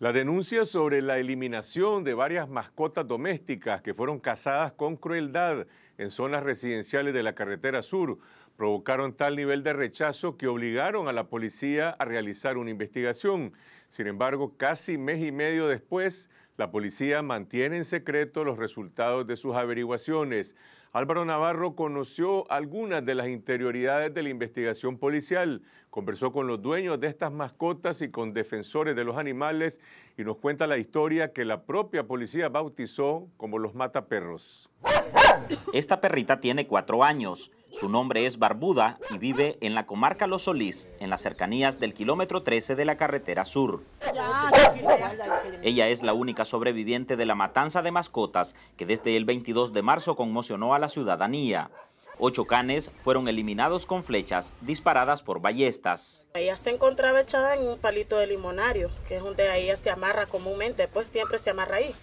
La denuncia sobre la eliminación de varias mascotas domésticas que fueron cazadas con crueldad en zonas residenciales de la carretera sur provocaron tal nivel de rechazo que obligaron a la policía a realizar una investigación. Sin embargo, casi mes y medio después, la policía mantiene en secreto los resultados de sus averiguaciones. Álvaro Navarro conoció algunas de las interioridades de la investigación policial, conversó con los dueños de estas mascotas y con defensores de los animales y nos cuenta la historia que la propia policía bautizó como los mataperros. Esta perrita tiene cuatro años. Su nombre es Barbuda y vive en la comarca Los Solís, en las cercanías del kilómetro 13 de la carretera sur. Ella es la única sobreviviente de la matanza de mascotas que desde el 22 de marzo conmocionó a la ciudadanía. Ocho canes fueron eliminados con flechas disparadas por ballestas. Ella se encontraba echada en un palito de limonario, que es donde ella se amarra comúnmente, pues siempre se amarra ahí.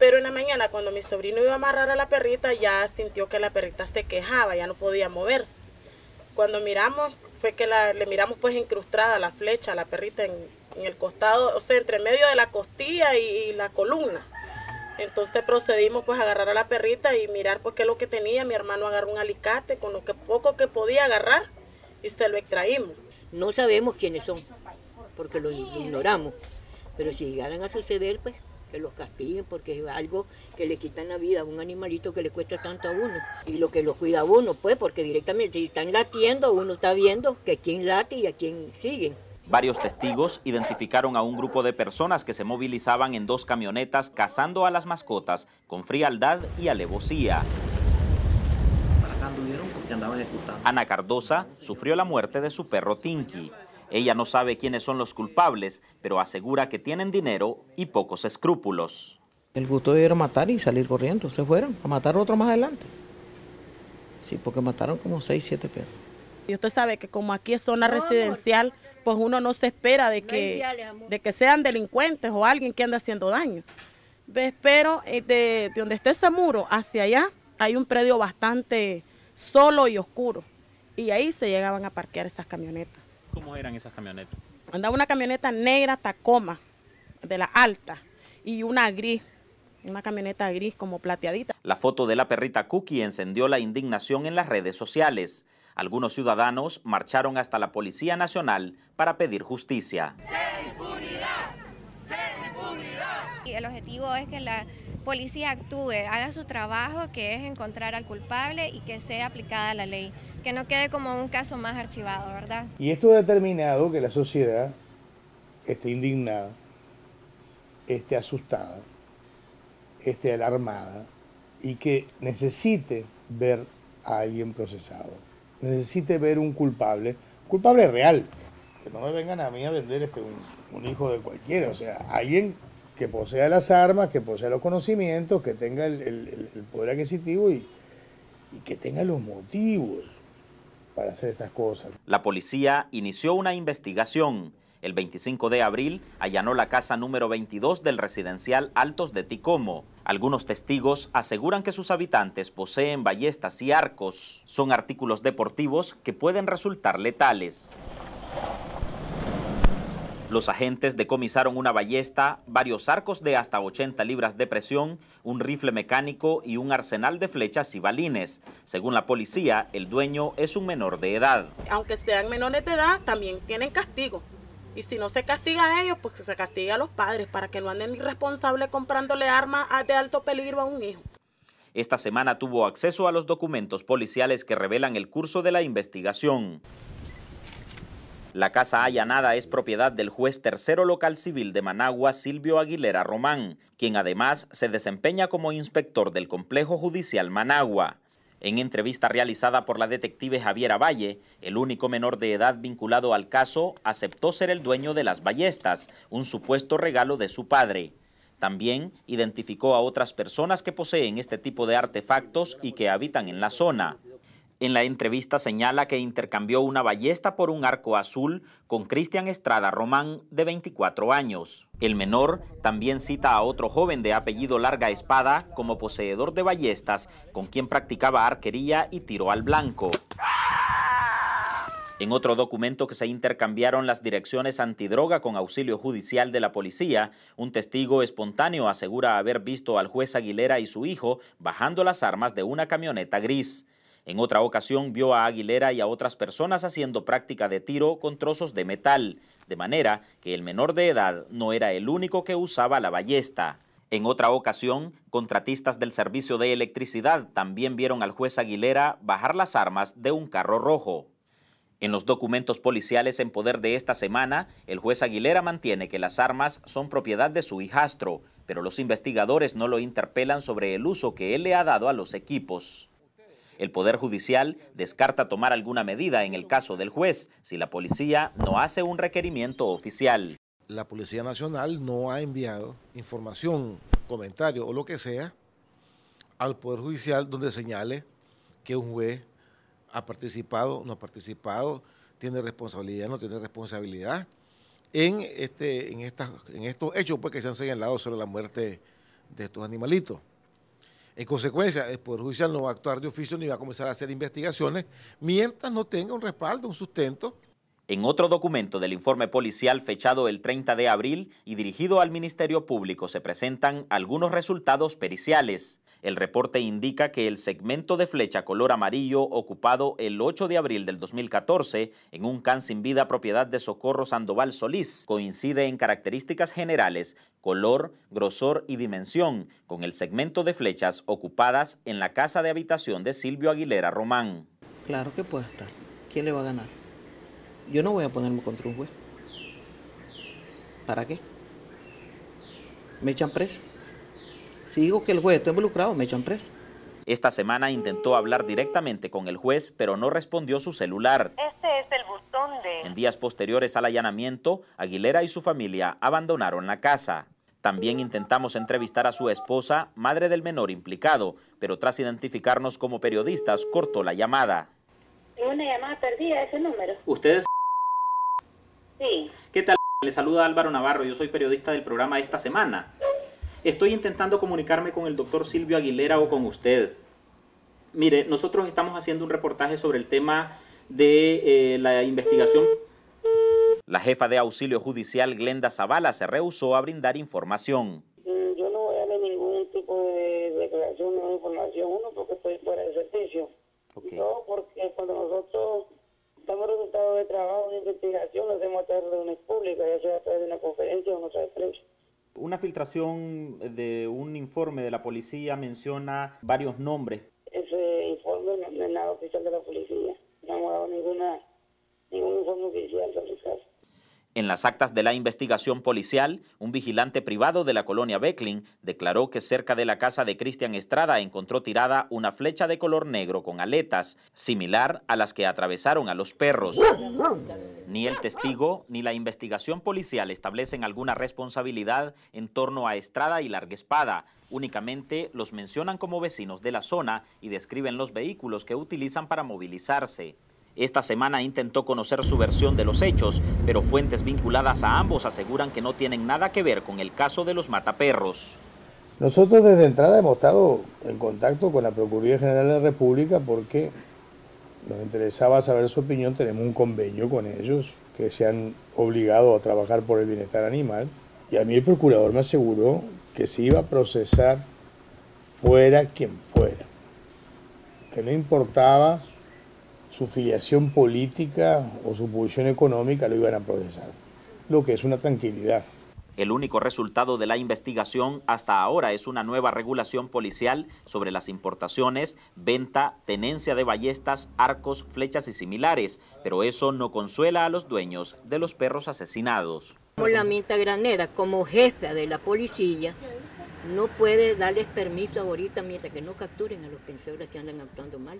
Pero en la mañana cuando mi sobrino iba a amarrar a la perrita ya sintió que la perrita se quejaba, ya no podía moverse. Cuando miramos fue que le miramos pues incrustada la flecha a la perrita en, el costado, o sea, entre medio de la costilla y, la columna. Entonces procedimos pues a agarrar a la perrita y mirar pues qué es lo que tenía. Mi hermano agarró un alicate con lo que poco que podía agarrar y se lo extraímos. No sabemos quiénes son, porque lo ignoramos. Pero si llegaran a suceder, pues que los castiguen porque es algo que le quitan la vida a un animalito que le cuesta tanto a uno. Y lo que los cuida a uno, pues, porque directamente si están latiendo, uno está viendo que quién late y a quién siguen. Varios testigos identificaron a un grupo de personas que se movilizaban en dos camionetas cazando a las mascotas con frialdad y alevosía. Ana Cardosa sufrió la muerte de su perro Tinky. Ella no sabe quiénes son los culpables, pero asegura que tienen dinero y pocos escrúpulos. El gusto de ir a matar y salir corriendo. Se fueron a matar otro más adelante. Sí, porque mataron como seis, siete perros. Y usted sabe que como aquí es zona residencial, pues uno no se espera de que, de que sean delincuentes o alguien que ande haciendo daño. Pero eh, de, de donde está ese muro hacia allá hay un predio bastante solo y oscuro. Y ahí se llegaban a parquear esas camionetas. ¿Cómo eran esas camionetas? Andaba una camioneta negra Tacoma, de la alta, y una gris, una camioneta gris como plateadita. La foto de la perrita Cookie encendió la indignación en las redes sociales. Algunos ciudadanos marcharon hasta la Policía Nacional para pedir justicia. impunidad! impunidad! el objetivo es que la policía actúe, haga su trabajo, que es encontrar al culpable y que sea aplicada la ley, que no quede como un caso más archivado, ¿verdad? Y esto ha determinado que la sociedad esté indignada, esté asustada, esté alarmada y que necesite ver a alguien procesado, necesite ver un culpable, culpable real, que no me vengan a mí a vender este, un hijo de cualquiera, o sea, alguien que posea las armas, que posea los conocimientos, que tenga el, poder adquisitivo y, y que tenga los motivos para hacer estas cosas. La policía inició una investigación. El 25 de abril allanó la casa número 22 del residencial Altos de Ticomo. Algunos testigos aseguran que sus habitantes poseen ballestas y arcos. Son artículos deportivos que pueden resultar letales. Los agentes decomisaron una ballesta, varios arcos de hasta 80 libras de presión, un rifle mecánico y un arsenal de flechas y balines. Según la policía, el dueño es un menor de edad. Aunque sean menores de edad, también tienen castigo. Y si no se castiga a ellos, pues se castiga a los padres para que no anden irresponsables comprándole armas de alto peligro a un hijo. Esta semana tuvo acceso a los documentos policiales que revelan el curso de la investigación. La casa allanada es propiedad del juez tercero local civil de Managua, Silvio Aguilera Román, quien además se desempeña como inspector del Complejo Judicial Managua. En entrevista realizada por la detective Javiera Valle, el único menor de edad vinculado al caso aceptó ser el dueño de las ballestas, un supuesto regalo de su padre. También identificó a otras personas que poseen este tipo de artefactos y que habitan en la zona en la entrevista señala que intercambió una ballesta por un arco azul con Cristian Estrada Román, de 24 años. El menor también cita a otro joven de apellido Larga Espada como poseedor de ballestas, con quien practicaba arquería y tiro al blanco. En otro documento que se intercambiaron las direcciones antidroga con auxilio judicial de la policía, un testigo espontáneo asegura haber visto al juez Aguilera y su hijo bajando las armas de una camioneta gris. En otra ocasión vio a Aguilera y a otras personas haciendo práctica de tiro con trozos de metal, de manera que el menor de edad no era el único que usaba la ballesta. En otra ocasión, contratistas del servicio de electricidad también vieron al juez Aguilera bajar las armas de un carro rojo. En los documentos policiales en poder de esta semana, el juez Aguilera mantiene que las armas son propiedad de su hijastro, pero los investigadores no lo interpelan sobre el uso que él le ha dado a los equipos. El Poder Judicial descarta tomar alguna medida en el caso del juez si la policía no hace un requerimiento oficial. La Policía Nacional no ha enviado información, comentario o lo que sea al Poder Judicial donde señale que un juez ha participado, no ha participado, tiene responsabilidad, no tiene responsabilidad en, este, en, en estos hechos porque que se han señalado sobre la muerte de estos animalitos. En consecuencia, el Poder Judicial no va a actuar de oficio ni va a comenzar a hacer investigaciones mientras no tenga un respaldo, un sustento. En otro documento del informe policial fechado el 30 de abril y dirigido al Ministerio Público se presentan algunos resultados periciales. El reporte indica que el segmento de flecha color amarillo ocupado el 8 de abril del 2014 en un can sin vida propiedad de Socorro Sandoval Solís coincide en características generales, color, grosor y dimensión con el segmento de flechas ocupadas en la casa de habitación de Silvio Aguilera Román. Claro que puede estar. ¿Quién le va a ganar? Yo no voy a ponerme contra un juez. ¿Para qué? ¿Me echan presa? Si digo que el juez está involucrado, me echan Esta semana intentó hablar directamente con el juez, pero no respondió su celular. Este es el botón de... En días posteriores al allanamiento, Aguilera y su familia abandonaron la casa. También intentamos entrevistar a su esposa, madre del menor implicado, pero tras identificarnos como periodistas, cortó la llamada. Una llamada perdida, ese número. ¿Ustedes? Sí. ¿Qué tal? Le saluda Álvaro Navarro, yo soy periodista del programa Esta Semana. Estoy intentando comunicarme con el doctor Silvio Aguilera o con usted. Mire, nosotros estamos haciendo un reportaje sobre el tema de eh, la investigación. La jefa de auxilio judicial Glenda Zavala se rehusó a brindar información. filtración de un informe de la policía menciona varios nombres. Ese informe no es nada oficial de la policía. No hemos dado ninguna, ningún informe oficial sobre el caso. En las actas de la investigación policial, un vigilante privado de la colonia Becklin declaró que cerca de la casa de Cristian Estrada encontró tirada una flecha de color negro con aletas, similar a las que atravesaron a los perros. Ni el testigo ni la investigación policial establecen alguna responsabilidad en torno a Estrada y Larga Espada. Únicamente los mencionan como vecinos de la zona y describen los vehículos que utilizan para movilizarse. Esta semana intentó conocer su versión de los hechos, pero fuentes vinculadas a ambos aseguran que no tienen nada que ver con el caso de los mataperros. Nosotros desde entrada hemos estado en contacto con la Procuraduría General de la República porque nos interesaba saber su opinión. Tenemos un convenio con ellos que se han obligado a trabajar por el bienestar animal. Y a mí el procurador me aseguró que se iba a procesar fuera quien fuera, que no importaba su filiación política o su posición económica lo iban a procesar, lo que es una tranquilidad. El único resultado de la investigación hasta ahora es una nueva regulación policial sobre las importaciones, venta, tenencia de ballestas, arcos, flechas y similares, pero eso no consuela a los dueños de los perros asesinados. Como la Minta Granera, como jefa de la policía, no puede darles permiso ahorita mientras que no capturen a los pensadores que andan actuando mal.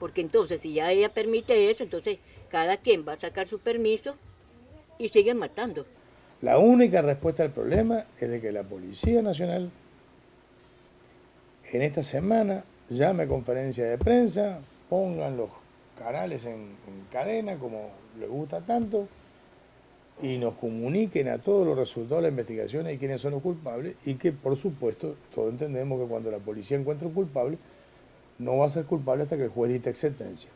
Porque entonces, si ya ella permite eso, entonces cada quien va a sacar su permiso y siguen matando. La única respuesta al problema es de que la Policía Nacional en esta semana llame a conferencia de prensa, pongan los canales en, cadena como les gusta tanto y nos comuniquen a todos los resultados de la investigación y quiénes son los culpables y que por supuesto todos entendemos que cuando la policía encuentra un culpable no va a ser culpable hasta que el juez dicte sentencia.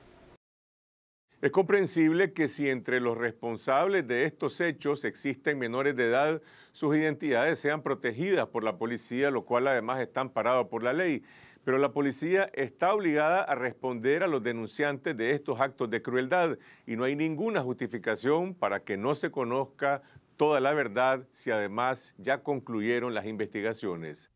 Es comprensible que si entre los responsables de estos hechos existen menores de edad, sus identidades sean protegidas por la policía, lo cual además está amparado por la ley. Pero la policía está obligada a responder a los denunciantes de estos actos de crueldad y no hay ninguna justificación para que no se conozca toda la verdad si además ya concluyeron las investigaciones.